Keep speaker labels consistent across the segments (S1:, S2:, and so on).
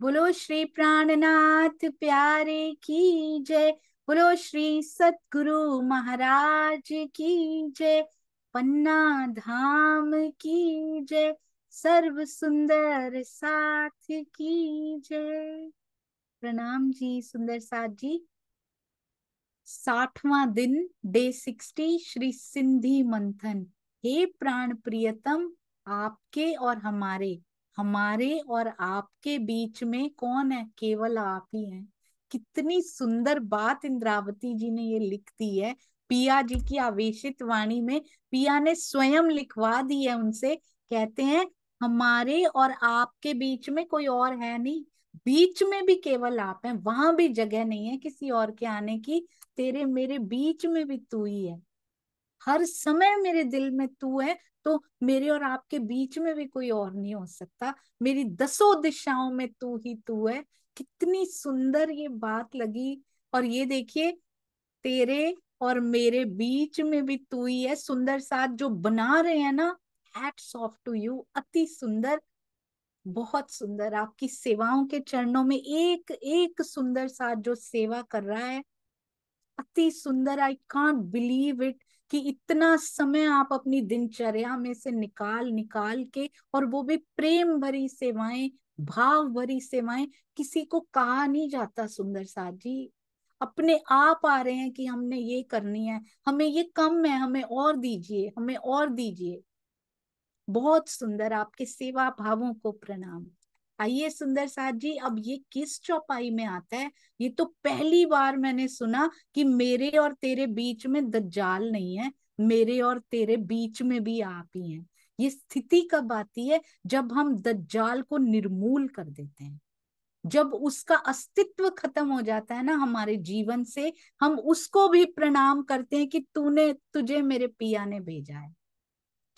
S1: बोलो श्री प्राणनाथ प्यारे की जय बोलो श्री सतगुरु महाराज की जय पन्ना धाम की जय सर्व सुंदर साथ की जय प्रणाम जी सुंदर साथ जी साठवां दिन डे सिक्सटी श्री सिंधी मंथन हे प्राण प्रियतम आपके और हमारे हमारे और आपके बीच में कौन है केवल आप ही हैं कितनी सुंदर बात इंद्रावती जी ने ये लिख दी है पिया जी की आवेशित वाणी में पिया ने स्वयं लिखवा दी है उनसे कहते हैं हमारे और आपके बीच में कोई और है नहीं बीच में भी केवल आप हैं वहां भी जगह नहीं है किसी और के आने की तेरे मेरे बीच में भी तू ही है हर समय मेरे दिल में तू है तो मेरे और आपके बीच में भी कोई और नहीं हो सकता मेरी दसों दिशाओं में तू ही तू है कितनी सुंदर ये बात लगी और ये देखिए तेरे और मेरे बीच में भी तू ही है सुंदर साथ जो बना रहे हैं ना हैट्स ऑफ टू यू अति सुंदर बहुत सुंदर आपकी सेवाओं के चरणों में एक एक सुंदर साथ जो सेवा कर रहा है अति सुंदर आई कांट बिलीव इट कि इतना समय आप अपनी दिनचर्या में से निकाल निकाल के और वो भी प्रेम भरी सेवाएं भाव भरी सेवाएं किसी को कहा नहीं जाता सुंदर साहब जी अपने आप आ रहे हैं कि हमने ये करनी है हमें ये कम है हमें और दीजिए हमें और दीजिए बहुत सुंदर आपके सेवा भावों को प्रणाम आइए सुंदर साथ जी अब ये किस चौपाई में आता है ये तो हम्म। पहली बार मैंने सुना कि मेरे और तेरे बीच में दज्जाल नहीं है मेरे और तेरे बीच में भी आप ही हैं ये स्थिति कब आती है जब हम दज्जाल को निर्मूल कर देते हैं जब उसका अस्तित्व खत्म हो जाता है ना हमारे जीवन से हम उसको भी प्रणाम करते हैं कि तूने तुझे मेरे पिया ने भेजा है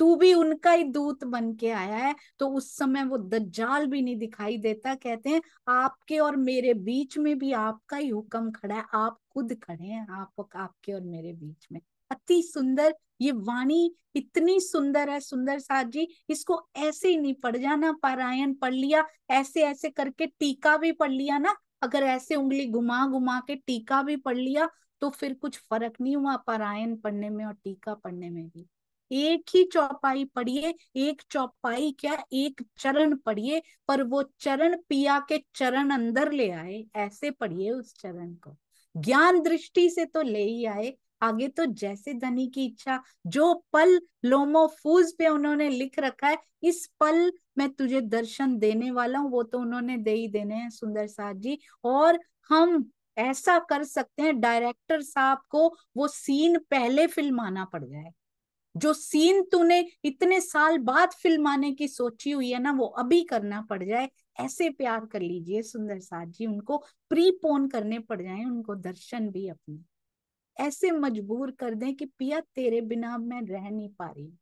S1: तू भी उनका ही दूत बन के आया है तो उस समय वो दज्जाल भी नहीं दिखाई देता कहते हैं आपके और मेरे बीच में भी आपका ही हुक्म खड़ा है आप खुद खड़े हैं आप आपके और मेरे बीच में अति सुंदर ये वाणी इतनी सुंदर है सुंदर साहब जी इसको ऐसे ही नहीं पढ़ जाना पारायण पढ़ लिया ऐसे ऐसे करके टीका भी पढ़ लिया ना अगर ऐसे उंगली घुमा घुमा के टीका भी पढ़ लिया तो फिर कुछ फर्क नहीं हुआ पारायण पढ़ने में और टीका पढ़ने में भी एक ही चौपाई पढ़िए एक चौपाई क्या एक चरण पढ़िए पर वो चरण पिया के चरण अंदर ले आए ऐसे पढ़िए उस चरण को ज्ञान दृष्टि से तो ले ही आए आगे तो जैसे धनी की इच्छा जो पल लोमो फूज पे उन्होंने लिख रखा है इस पल मैं तुझे दर्शन देने वाला हूँ वो तो उन्होंने दे ही देने हैं सुंदर साहब जी और हम ऐसा कर सकते हैं डायरेक्टर साहब को वो सीन पहले फिल्माना पड़ जाए जो सीन तूने इतने साल बाद फिल्माने की सोची हुई है ना वो अभी करना पड़ जाए ऐसे प्यार कर लीजिए सुंदर साथ जी उनको प्रीपोन करने पड़ जाए उनको दर्शन भी अपने ऐसे मजबूर कर दें कि पिया तेरे बिना मैं रह नहीं पा रही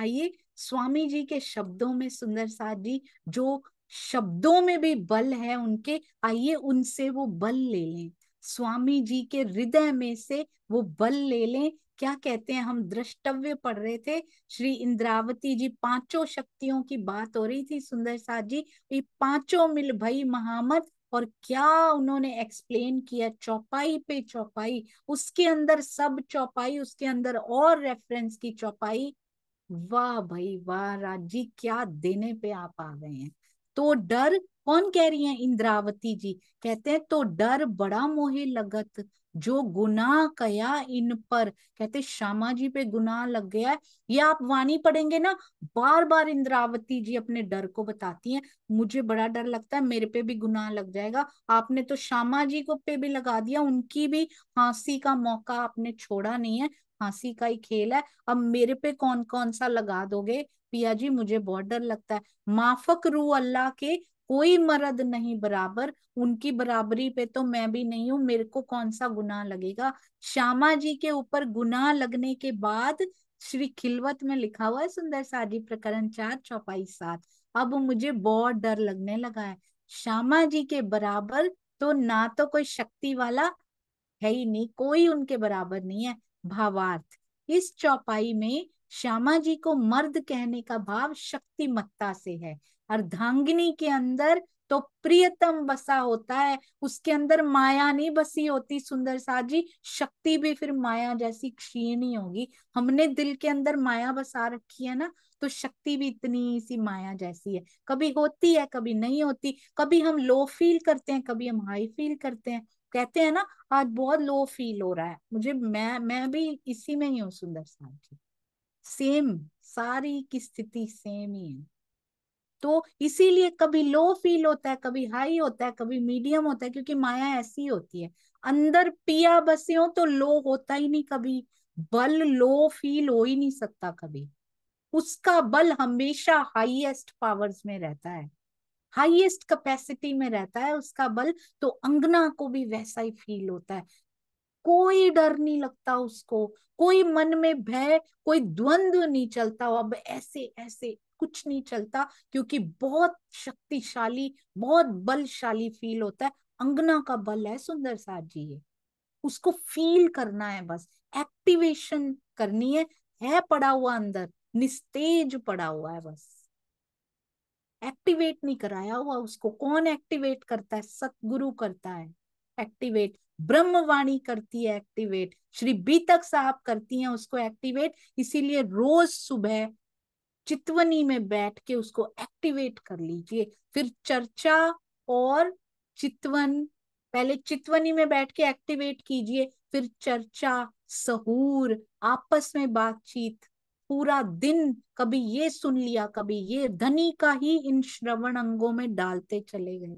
S1: आइए स्वामी जी के शब्दों में सुंदर साथ जी जो शब्दों में भी बल है उनके आइए उनसे वो बल ले लें स्वामी जी के हृदय में से वो बल ले लें क्या कहते हैं हम दृष्टव्य पढ़ रहे थे श्री इंद्रावती जी पांचों शक्तियों की बात हो रही थी सुंदर साथ जी ये पांचों मिल भई महामत और क्या उन्होंने एक्सप्लेन किया चौपाई पे चौपाई उसके अंदर सब चौपाई उसके अंदर और रेफरेंस की चौपाई वाह भाई वाह राज जी क्या देने पे आप आ गए हैं तो डर कौन कह रही है इंद्रावती जी कहते हैं तो डर बड़ा मोहे लगत जो गुनाह कया इन पर कहते श्यामा जी पे गुनाह लग गया है ये आप वाणी पढ़ेंगे ना बार बार इंद्रावती जी अपने डर को बताती हैं मुझे बड़ा डर लगता है मेरे पे भी गुनाह लग जाएगा आपने तो श्यामा जी को पे भी लगा दिया उनकी भी हांसी का मौका आपने छोड़ा नहीं है हांसी का ही खेल है अब मेरे पे कौन कौन सा लगा दोगे पिया जी मुझे बहुत डर लगता है माफक रू अल्लाह के कोई मर्द नहीं बराबर उनकी बराबरी पे तो मैं भी नहीं हूं मेरे को कौन सा गुनाह लगेगा श्यामा जी के ऊपर गुनाह लगने के बाद श्री खिलवत में लिखा हुआ है सुंदर साजी प्रकरण चार चौपाई सात अब मुझे बहुत डर लगने लगा है श्यामा जी के बराबर तो ना तो कोई शक्ति वाला है ही नहीं कोई उनके बराबर नहीं है भावार्थ इस चौपाई में श्यामा जी को मर्द कहने का भाव शक्तिमत्ता से है अर्धांगिनी के अंदर तो प्रियतम बसा होता है उसके अंदर माया नहीं बसी होती सुंदर जी शक्ति भी फिर माया जैसी क्षीण ही होगी हमने दिल के अंदर माया बसा रखी है ना तो शक्ति भी इतनी सी माया जैसी है कभी होती है कभी नहीं होती कभी हम लो फील करते हैं कभी हम हाई फील करते हैं कहते हैं ना आज बहुत लो फील हो रहा है मुझे मैं मैं भी इसी में ही हूँ सुंदर जी सेम सारी की स्थिति सेम ही है तो इसीलिए कभी लो फील होता है कभी हाई होता है कभी मीडियम होता है क्योंकि माया ऐसी होती है अंदर पिया बसे हो तो लो होता ही नहीं कभी बल लो फील हो ही नहीं सकता कभी उसका बल हमेशा हाईएस्ट पावर्स में रहता है हाईएस्ट कैपेसिटी में रहता है उसका बल तो अंगना को भी वैसा ही फील होता है कोई डर नहीं लगता उसको कोई मन में भय कोई द्वंद्व नहीं चलता अब ऐसे ऐसे कुछ नहीं चलता क्योंकि बहुत शक्तिशाली बहुत बलशाली फील होता है अंगना का बल है सुंदर साथ जी ये उसको फील करना है बस एक्टिवेशन करनी है है पड़ा हुआ अंदर निस्तेज पड़ा हुआ है बस एक्टिवेट नहीं कराया हुआ उसको कौन एक्टिवेट करता है सतगुरु करता है एक्टिवेट ब्रह्मवाणी करती है एक्टिवेट श्री बीतक साहब करती हैं उसको एक्टिवेट इसीलिए रोज सुबह चितवनी में बैठ के उसको एक्टिवेट कर लीजिए फिर चर्चा और चितवन पहले चितवनी में बैठ के एक्टिवेट कीजिए फिर चर्चा सहूर आपस में बातचीत पूरा दिन कभी ये सुन लिया कभी ये धनी का ही इन श्रवण अंगों में डालते चले गए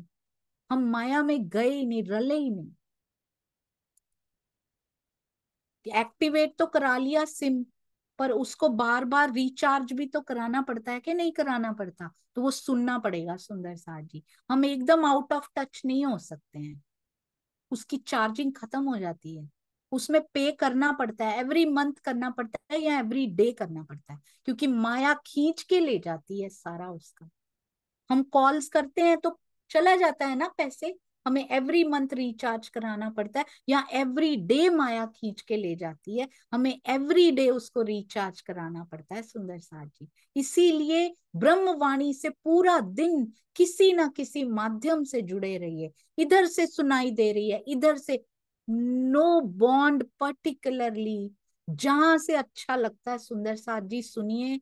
S1: हम माया में गए नहीं रले ही नहीं एक्टिवेट तो करा लिया सिम पर उसको बार बार रिचार्ज भी तो कराना पड़ता है कि नहीं कराना पड़ता तो वो सुनना पड़ेगा सुंदर साहब जी हम एकदम आउट ऑफ टच नहीं हो सकते हैं उसकी चार्जिंग खत्म हो जाती है उसमें पे करना पड़ता है एवरी मंथ करना पड़ता है या एवरी डे करना पड़ता है क्योंकि माया खींच के ले जाती है सारा उसका हम कॉल्स करते हैं तो चला जाता है ना पैसे हमें एवरी मंथ रिचार्ज कराना पड़ता है या एवरी डे माया खींच के ले जाती है हमें एवरी डे उसको रिचार्ज कराना पड़ता है सुंदर साथ जी इसीलिए ब्रह्मवाणी से पूरा दिन किसी ना किसी माध्यम से जुड़े रहिए इधर से सुनाई दे रही है इधर से नो बॉन्ड पर्टिकुलरली जहां से अच्छा लगता है सुंदर साथ जी सुनिए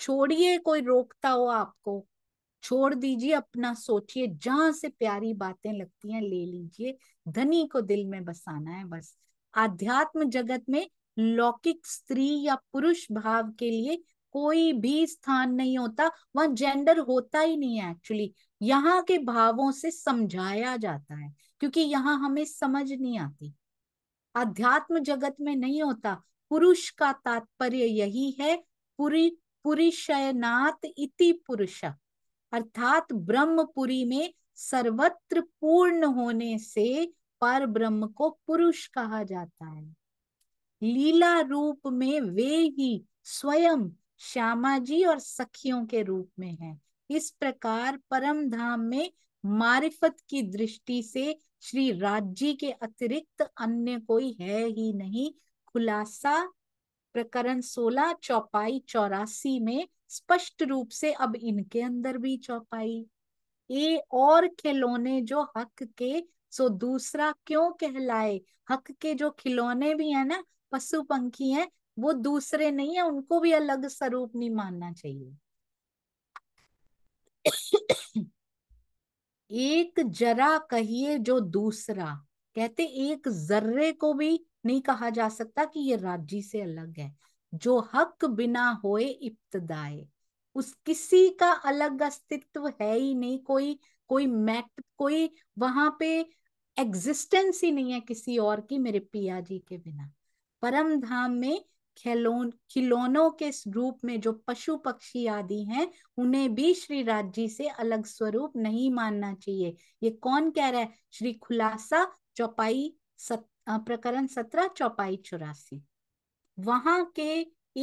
S1: छोड़िए कोई रोकता हो आपको छोड़ दीजिए अपना सोचिए जहां से प्यारी बातें लगती हैं ले लीजिए धनी को दिल में बसाना है बस आध्यात्म जगत में लौकिक स्त्री या पुरुष भाव के लिए कोई भी स्थान नहीं होता वह जेंडर होता ही नहीं है एक्चुअली यहाँ के भावों से समझाया जाता है क्योंकि यहाँ हमें समझ नहीं आती अध्यात्म जगत में नहीं होता पुरुष का तात्पर्य यही है पुरी पुरुषनाथ इति पुरुषा अर्थात ब्रह्मपुरी में सर्वत्र पूर्ण होने से पर ब्रह्म को पुरुष कहा जाता है लीला रूप में वे ही स्वयं श्यामा जी और सखियों के रूप में हैं। इस प्रकार परम धाम में मारिफत की दृष्टि से श्री राज्य के अतिरिक्त अन्य कोई है ही नहीं खुलासा प्रकरण सोलह चौपाई चौरासी में स्पष्ट रूप से अब इनके अंदर भी चौपाई ए और खिलौने जो हक के सो दूसरा क्यों कहलाए हक के जो खिलौने भी है ना पशु पंखी है वो दूसरे नहीं है उनको भी अलग स्वरूप नहीं मानना चाहिए एक जरा कहिए जो दूसरा कहते एक जर्रे को भी नहीं कहा जा सकता कि ये राज्य से अलग है जो हक बिना होए इब्तदाए उस किसी का अलग अस्तित्व है ही नहीं कोई कोई मैट कोई वहां पे एग्जिस्टेंस ही नहीं है किसी और की मेरे पिया जी के बिना परम धाम में खिलौन खिलौनों के रूप में जो पशु पक्षी आदि हैं उन्हें भी श्री जी से अलग स्वरूप नहीं मानना चाहिए ये कौन कह रहा है श्री खुलासा चौपाई सत, प्रकरण सत्रह चौपाई चौरासी वहां के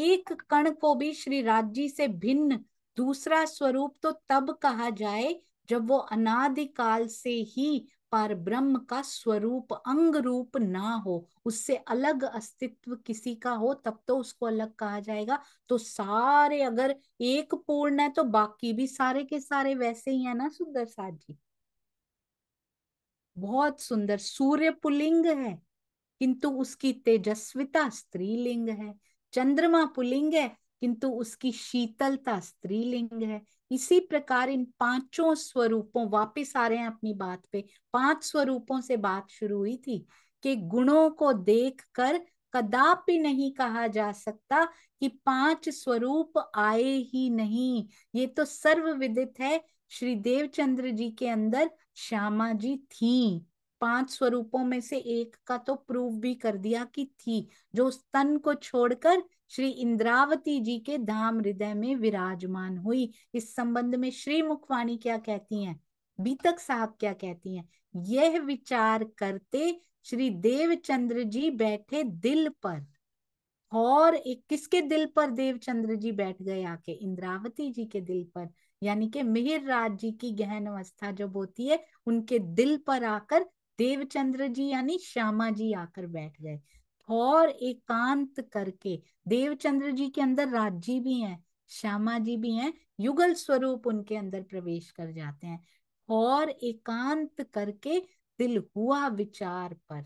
S1: एक कण को भी श्री जी से भिन्न दूसरा स्वरूप तो तब कहा जाए जब वो अनादिकाल से ही पर ब्रह्म का स्वरूप अंग रूप ना हो उससे अलग अस्तित्व किसी का हो तब तो उसको अलग कहा जाएगा तो सारे अगर एक पूर्ण है तो बाकी भी सारे के सारे वैसे ही है ना सुंदर साथ जी बहुत सुंदर सूर्य पुलिंग है किंतु उसकी तेजस्विता स्त्रीलिंग है चंद्रमा पुलिंग है किंतु उसकी शीतलता स्त्रीलिंग है इसी प्रकार इन पांचों स्वरूपों वापस आ रहे हैं अपनी बात पे पांच स्वरूपों से बात शुरू हुई थी कि गुणों को देख कर कदापि नहीं कहा जा सकता कि पांच स्वरूप आए ही नहीं ये तो सर्वविदित है श्री देवचंद्र जी के अंदर श्यामा जी थी पांच स्वरूपों में से एक का तो प्रूव भी कर दिया कि थी जो स्तन को छोड़कर श्री इंद्रावती जी के धाम हृदय में विराजमान हुई इस संबंध में श्री मुखवाणी क्या कहती हैं बीतक साहब क्या कहती हैं यह विचार करते श्री देवचंद्र जी बैठे दिल पर और एक किसके दिल पर देवचंद्र जी बैठ गए आके इंद्रावती जी के दिल पर यानी कि मिहिर राज जी की गहन अवस्था जब होती है उनके दिल पर आकर देवचंद्र जी यानी श्यामा जी आकर बैठ गए और एकांत करके देवचंद्र जी के अंदर राजी भी हैं श्यामा जी भी हैं युगल स्वरूप उनके अंदर प्रवेश कर जाते हैं और एकांत करके दिल हुआ विचार पर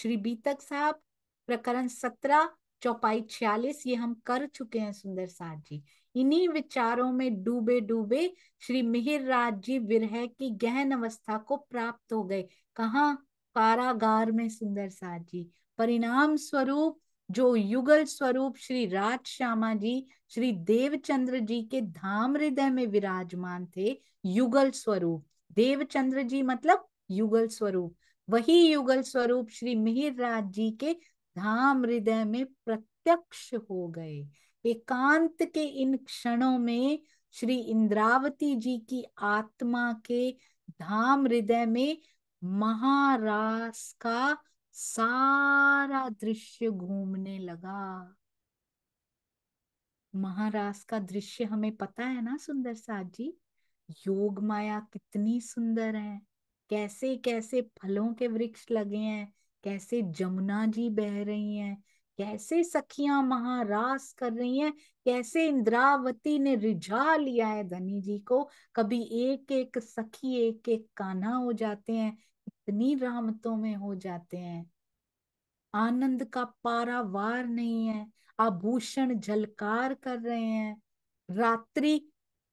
S1: श्री बीतक साहब प्रकरण सत्रह चौपाई छियालीस ये हम कर चुके हैं सुंदर साहब जी इन्हीं विचारों में डूबे डूबे श्री मिहिर राज जी विरह की गहन अवस्था को प्राप्त हो गए कहा कारागार में सुंदर साहब जी परिणाम स्वरूप जो युगल स्वरूप श्री राज श्यामा जी श्री देवचंद्र जी के धाम हृदय में विराजमान थे युगल स्वरूप देवचंद्र जी मतलब युगल स्वरूप वही युगल स्वरूप श्री मिहिर राज जी के धाम हृदय में प्रत्यक्ष हो गए एकांत के इन क्षणों में श्री इंद्रावती जी की आत्मा के धाम हृदय में महारास का सारा दृश्य घूमने लगा महारास का दृश्य हमें पता है ना सुंदर साहब जी योग माया कितनी सुंदर है कैसे कैसे फलों के वृक्ष लगे हैं कैसे जमुना जी बह रही हैं कैसे सखियां महारास कर रही हैं कैसे इंद्रावती ने रिझा लिया है धनी जी को कभी एक एक सखी एक एक काना हो जाते हैं इतनी रामतों में हो जाते हैं आनंद का पारावार नहीं है आभूषण झलकार कर रहे हैं रात्रि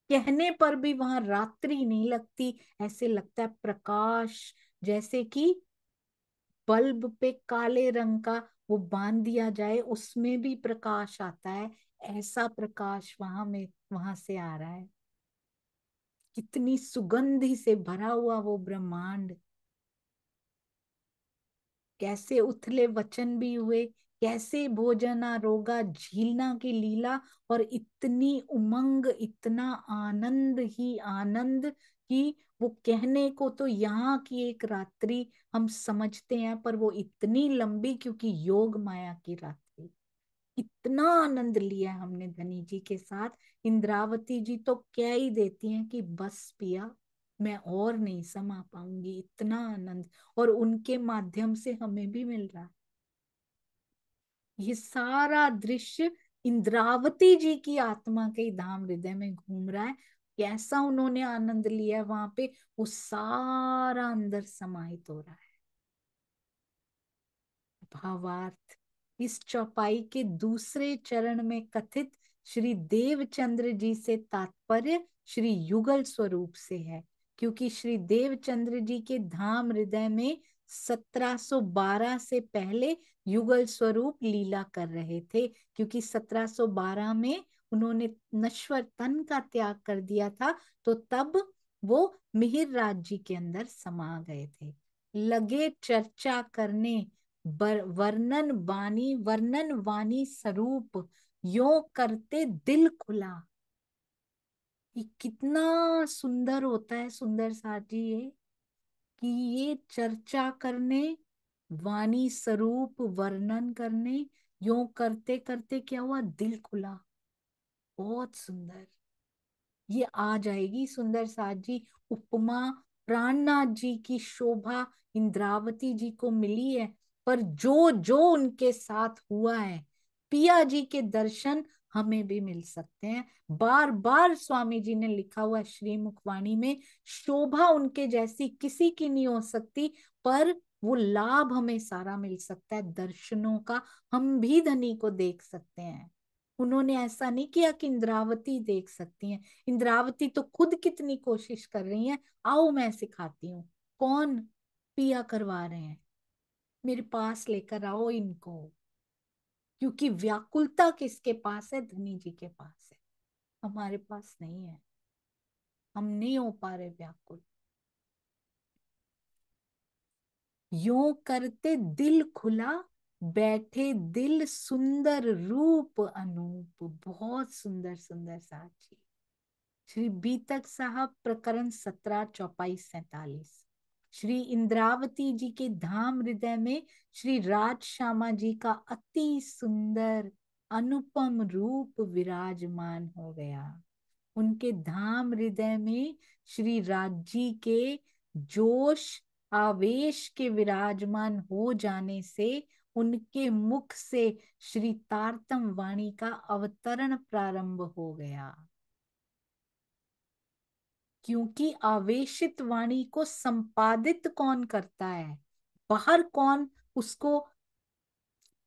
S1: कहने पर भी वहां रात्रि नहीं लगती ऐसे लगता है प्रकाश जैसे कि बल्ब पे काले रंग का वो बांध दिया जाए उसमें भी प्रकाश आता है ऐसा प्रकाश वहां में वहां से आ रहा है कितनी सुगंधि से भरा हुआ वो ब्रह्मांड कैसे उथले वचन भी हुए कैसे भोजना रोगा झीलना की लीला और इतनी उमंग इतना आनंद ही आनंद कि वो कहने को तो यहाँ की एक रात्रि हम समझते हैं पर वो इतनी लंबी क्योंकि योग माया की रात्रि इतना आनंद लिया हमने धनी जी के साथ इंद्रावती जी तो कह ही देती हैं कि बस पिया मैं और नहीं समा पाऊंगी इतना आनंद और उनके माध्यम से हमें भी मिल रहा है ये सारा दृश्य इंद्रावती जी की आत्मा के धाम हृदय में घूम रहा है कैसा उन्होंने आनंद लिया वहां पे वो सारा अंदर समाहित हो रहा है भावार्थ इस चौपाई के दूसरे चरण में कथित श्री देवचंद्र जी से तात्पर्य श्री युगल स्वरूप से है क्योंकि श्री देवचंद्र जी के धाम हृदय में 1712 से पहले युगल स्वरूप लीला कर रहे थे क्योंकि 1712 में उन्होंने नश्वर तन का त्याग कर दिया था तो तब वो मिहिर राज जी के अंदर समा गए थे लगे चर्चा करने बर, वर्णन वाणी वर्णन वाणी स्वरूप यो करते दिल खुला ये कितना सुंदर होता है सुंदर साथी ये कि ये चर्चा करने वाणी स्वरूप वर्णन करने यो करते करते क्या हुआ दिल खुला बहुत सुंदर ये आ जाएगी सुंदर साथ जी उपमा प्राणनाथ जी की शोभा इंद्रावती जी को मिली है पर जो जो उनके साथ हुआ है पिया जी के दर्शन हमें भी मिल सकते हैं बार बार स्वामी जी ने लिखा हुआ श्री मुखवाणी में शोभा उनके जैसी किसी की नहीं हो सकती पर वो लाभ हमें सारा मिल सकता है दर्शनों का हम भी धनी को देख सकते हैं उन्होंने ऐसा नहीं किया कि इंद्रावती देख सकती हैं इंद्रावती तो खुद कितनी कोशिश कर रही हैं आओ मैं सिखाती हूँ कौन पिया करवा रहे हैं मेरे पास लेकर आओ इनको क्योंकि व्याकुलता किसके पास है धनी जी के पास है हमारे पास नहीं है हम नहीं हो पा रहे व्याकुल यो करते दिल खुला बैठे दिल सुंदर रूप अनूप बहुत सुंदर सुंदर साक्षी श्री बीतक साहब प्रकरण सत्रह चौपाई सैतालीस श्री इंद्रावती जी के धाम हृदय में श्री राज श्यामा जी का अति सुंदर अनुपम रूप विराजमान हो गया उनके धाम हृदय में श्री राज जी के जोश आवेश के विराजमान हो जाने से उनके मुख से श्री तारतम वाणी का अवतरण प्रारंभ हो गया क्योंकि आवेशित वाणी को संपादित कौन करता है बाहर कौन उसको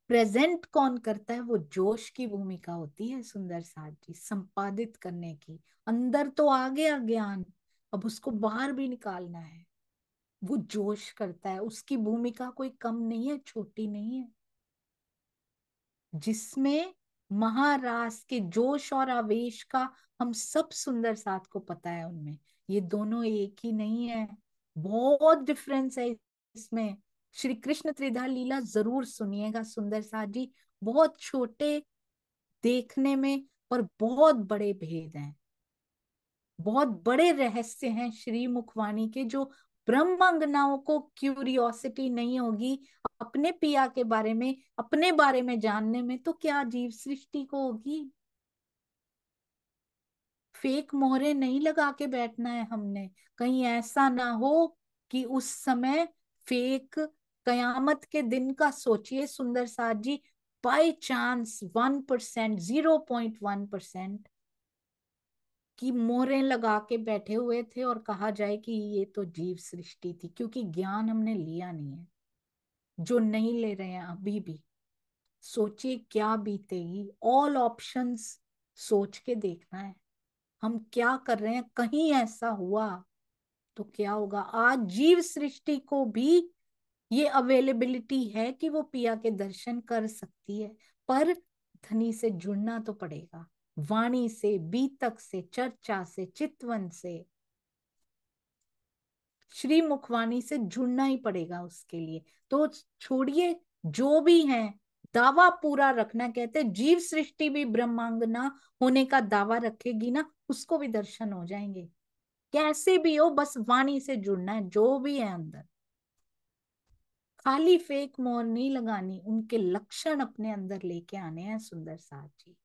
S1: प्रेजेंट कौन करता है वो जोश की भूमिका होती है सुंदर साहब जी संपादित करने की अंदर तो आ गया ज्ञान अब उसको बाहर भी निकालना है वो जोश करता है उसकी भूमिका कोई कम नहीं है छोटी नहीं है जिसमें महारास के जोश और आवेश का हम सब सुंदर साथ को पता है उनमें ये दोनों एक ही नहीं है बहुत डिफरेंस है इसमें श्री कृष्ण त्रिधा लीला जरूर सुनिएगा सुंदर साथ जी बहुत छोटे देखने में पर बहुत बड़े भेद हैं बहुत बड़े रहस्य हैं श्री मुखवाणी के जो ब्रह्मांगनाओं को क्यूरियोसिटी नहीं होगी अपने पिया के बारे में अपने बारे में जानने में तो क्या जीव सृष्टि को होगी फेक मोहरे नहीं लगा के बैठना है हमने कहीं ऐसा ना हो कि उस समय फेक कयामत के दिन का सोचिए सुंदर साहब ji by chance one percent zero point one percent की मोहरें लगा के बैठे हुए थे और कहा जाए कि ये तो जीव सृष्टि थी क्योंकि ज्ञान हमने लिया नहीं है जो नहीं ले रहे हैं अभी भी सोचिए क्या बीतेगी ऑल ऑप्शंस सोच के देखना है हम क्या कर रहे हैं कहीं ऐसा हुआ तो क्या होगा आज जीव सृष्टि को भी ये अवेलेबिलिटी है कि वो पिया के दर्शन कर सकती है पर धनी से जुड़ना तो पड़ेगा वाणी से बीतक से चर्चा से चितवन से श्री मुखवाणी से जुड़ना ही पड़ेगा उसके लिए तो छोड़िए जो भी है दावा पूरा रखना कहते जीव सृष्टि भी ब्रह्मांगना होने का दावा रखेगी ना उसको भी दर्शन हो जाएंगे कैसे भी हो बस वाणी से जुड़ना है जो भी है अंदर खाली फेक मोर नहीं लगानी उनके लक्षण अपने अंदर लेके आने हैं सुंदर साहब जी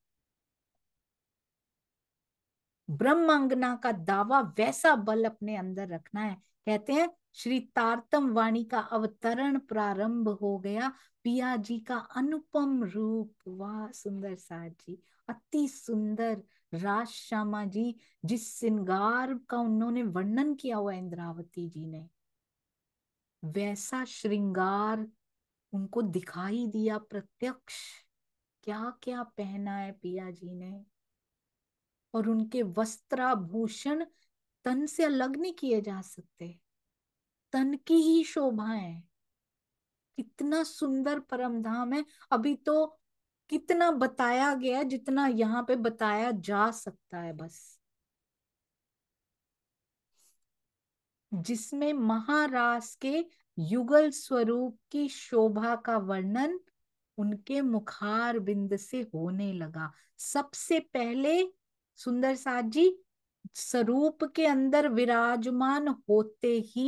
S1: ब्रह्मांगना का दावा वैसा बल अपने अंदर रखना है कहते हैं श्री तारतम वाणी का अवतरण प्रारंभ हो गया पिया जी का अनुपम रूप वाह सुंदर साहब जी अति सुंदर राज श्यामा जी जिस श्रृंगार का उन्होंने वर्णन किया हुआ इंद्रावती जी ने वैसा श्रृंगार उनको दिखाई दिया प्रत्यक्ष क्या क्या पहना है पिया जी ने और उनके वस्त्राभूषण तन से अलग नहीं किए जा सकते तन की ही शोभा है कितना सुंदर परम धाम है अभी तो कितना बताया गया है जितना यहाँ पे बताया जा सकता है बस जिसमें महारास के युगल स्वरूप की शोभा का वर्णन उनके मुखार बिंद से होने लगा सबसे पहले सुंदर साथ जी स्वरूप के अंदर विराजमान होते ही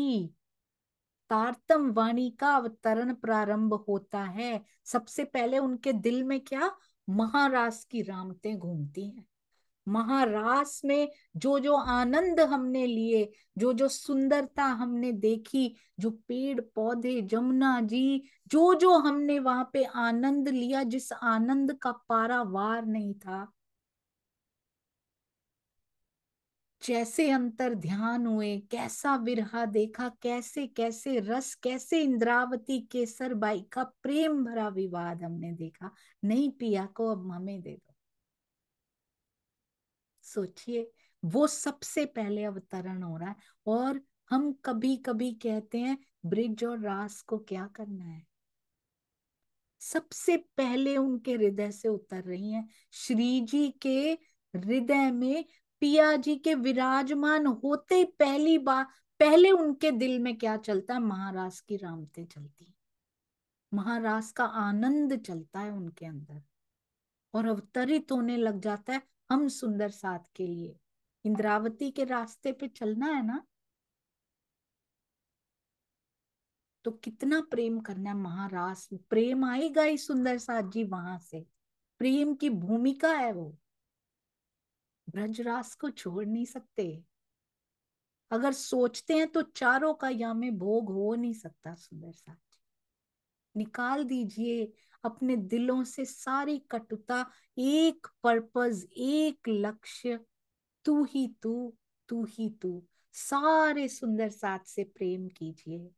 S1: तारतम वाणी का अवतरण प्रारंभ होता है सबसे पहले उनके दिल में क्या महारास की रामते घूमती हैं महारास में जो जो आनंद हमने लिए जो जो सुंदरता हमने देखी जो पेड़ पौधे जमुना जी जो जो हमने वहां पे आनंद लिया जिस आनंद का पारावार नहीं था जैसे अंतर ध्यान हुए कैसा विरहा देखा कैसे कैसे रस कैसे इंद्रावती केसर बाई का प्रेम भरा विवाद हमने देखा नहीं पिया को अब हमें दे दो सोचिए वो सबसे पहले अवतरण हो रहा है और हम कभी कभी कहते हैं ब्रिज और रास को क्या करना है सबसे पहले उनके हृदय से उतर रही हैं श्री जी के हृदय में पिया जी के विराजमान होते ही पहली बार पहले उनके दिल में क्या चलता है महाराज की रामते चलती महाराज का आनंद चलता है उनके अंदर और अवतरित होने लग जाता है हम सुंदर साथ के लिए इंद्रावती के रास्ते पे चलना है ना तो कितना प्रेम करना है महाराज प्रेम आएगा ही सुंदर साथ जी वहां से प्रेम की भूमिका है वो ब्रजरास को छोड़ नहीं सकते अगर सोचते हैं तो चारों का या में भोग हो नहीं सकता सुंदर साथ निकाल दीजिए अपने दिलों से सारी कटुता एक पर्पज एक लक्ष्य तू ही तू तू ही तू सारे सुंदर साथ से प्रेम कीजिए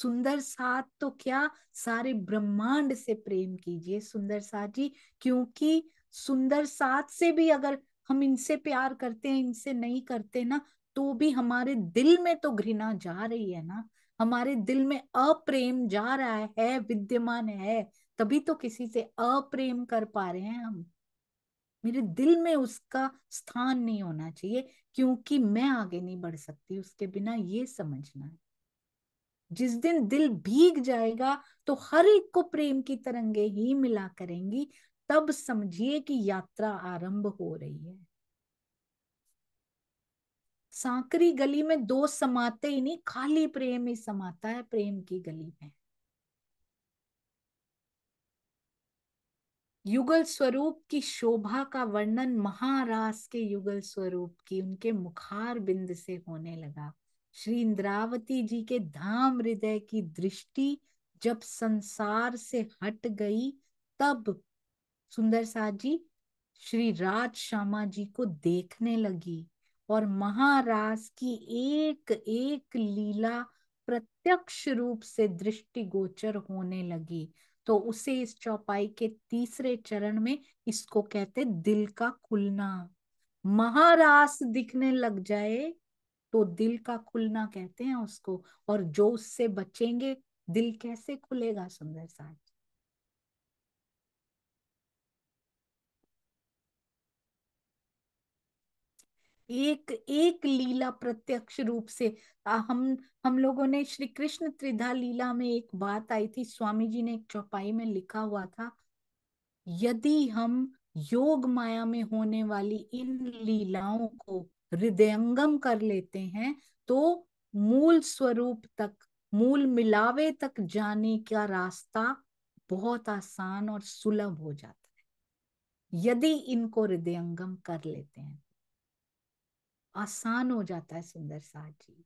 S1: सुंदर साथ तो क्या सारे ब्रह्मांड से प्रेम कीजिए सुंदर साथ जी क्योंकि सुंदर साथ से भी अगर हम इनसे प्यार करते हैं इनसे नहीं करते ना तो भी हमारे दिल में तो घृणा जा रही है ना हमारे दिल में अप्रेम जा रहा है विद्यमान है तभी तो किसी से अप्रेम कर पा रहे हैं हम मेरे दिल में उसका स्थान नहीं होना चाहिए क्योंकि मैं आगे नहीं बढ़ सकती उसके बिना ये समझना है जिस दिन दिल भीग जाएगा तो हर एक को प्रेम की तरंगे ही मिला करेंगी तब समझिए कि यात्रा आरंभ हो रही है सांकरी गली में दो समाते ही नहीं खाली प्रेम ही समाता है प्रेम की गली में युगल स्वरूप की शोभा का वर्णन महारास के युगल स्वरूप की उनके मुखार बिंद से होने लगा श्री इंद्रावती जी के धाम हृदय की दृष्टि जब संसार से हट गई तब सुंदर साद जी श्री राज श्यामा जी को देखने लगी और महाराज की एक एक लीला प्रत्यक्ष रूप से दृष्टिगोचर होने लगी तो उसे इस चौपाई के तीसरे चरण में इसको कहते दिल का खुलना महारास दिखने लग जाए तो दिल का खुलना कहते हैं उसको और जो उससे बचेंगे दिल कैसे खुलेगा सुंदर साहब एक एक लीला प्रत्यक्ष रूप से हम हम लोगों ने श्री कृष्ण त्रिधा लीला में एक बात आई थी स्वामी जी ने एक चौपाई में लिखा हुआ था यदि हम योग माया में होने वाली इन लीलाओं को हृदयंगम कर लेते हैं तो मूल स्वरूप तक मूल मिलावे तक जाने का रास्ता बहुत आसान और सुलभ हो जाता है यदि इनको हृदयंगम कर लेते हैं आसान हो जाता है सुंदर साहब जी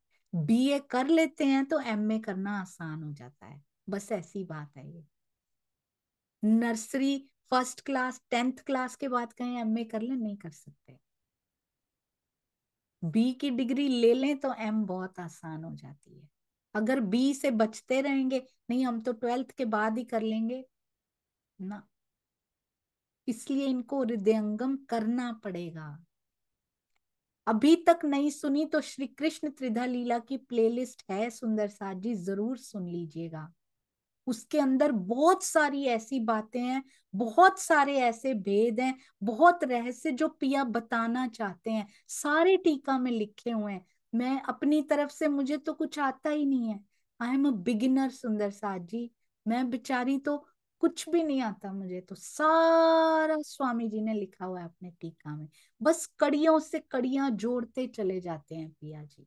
S1: बी ए कर लेते हैं तो एम ए करना आसान हो जाता है बस ऐसी बात है ये nursery first class tenth class के बाद कहें एम ए कर ले नहीं कर सकते बी की डिग्री ले लें तो एम बहुत आसान हो जाती है अगर बी से बचते रहेंगे नहीं हम तो ट्वेल्थ के बाद ही कर लेंगे ना इसलिए इनको हृदयंगम करना पड़ेगा अभी तक नहीं सुनी तो श्री कृष्ण त्रिधा लीला की प्लेलिस्ट है सुंदर साथ जी जरूर सुन लीजिएगा उसके अंदर बहुत सारी ऐसी बातें हैं बहुत सारे ऐसे भेद हैं बहुत रहस्य जो पिया बताना चाहते हैं सारे टीका में लिखे हुए हैं मैं अपनी तरफ से मुझे तो कुछ आता ही नहीं है आई एम अ बिगिनर सुंदर साथ जी मैं बेचारी तो कुछ भी नहीं आता मुझे तो सारा स्वामी जी ने लिखा हुआ है अपने टीका में बस कड़ियों से कड़ियां जोड़ते चले जाते हैं पिया जी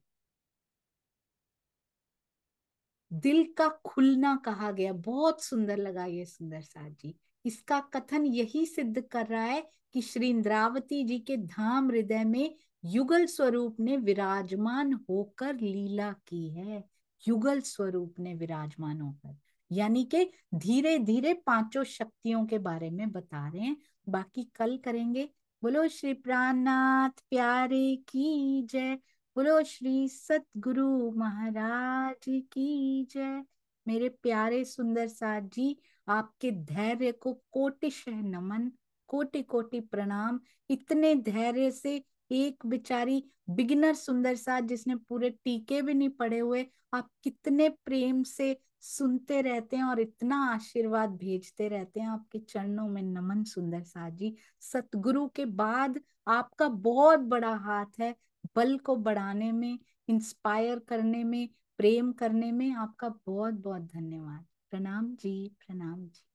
S1: दिल का खुलना कहा गया बहुत सुंदर लगा ये सुंदर साहब जी इसका कथन यही सिद्ध कर रहा है कि श्री इंद्रावती जी के धाम हृदय में युगल स्वरूप ने विराजमान होकर लीला की है युगल स्वरूप ने विराजमान होकर यानी कि धीरे धीरे पांचों शक्तियों के बारे में बता रहे हैं बाकी कल करेंगे बोलो श्री प्राणनाथ प्यारे की जय बोलो श्री सतगुरु महाराज की जय मेरे प्यारे सुंदर साथ जी आपके धैर्य को कोटिश नमन कोटि कोटि प्रणाम इतने धैर्य से एक बिचारी बिगिनर सुंदर साथ जिसने पूरे टीके भी नहीं पढ़े हुए आप कितने प्रेम से सुनते रहते हैं और इतना आशीर्वाद भेजते रहते हैं आपके चरणों में नमन सुंदर साहब जी सतगुरु के बाद आपका बहुत बड़ा हाथ है बल को बढ़ाने में इंस्पायर करने में प्रेम करने में आपका बहुत बहुत धन्यवाद प्रणाम जी प्रणाम जी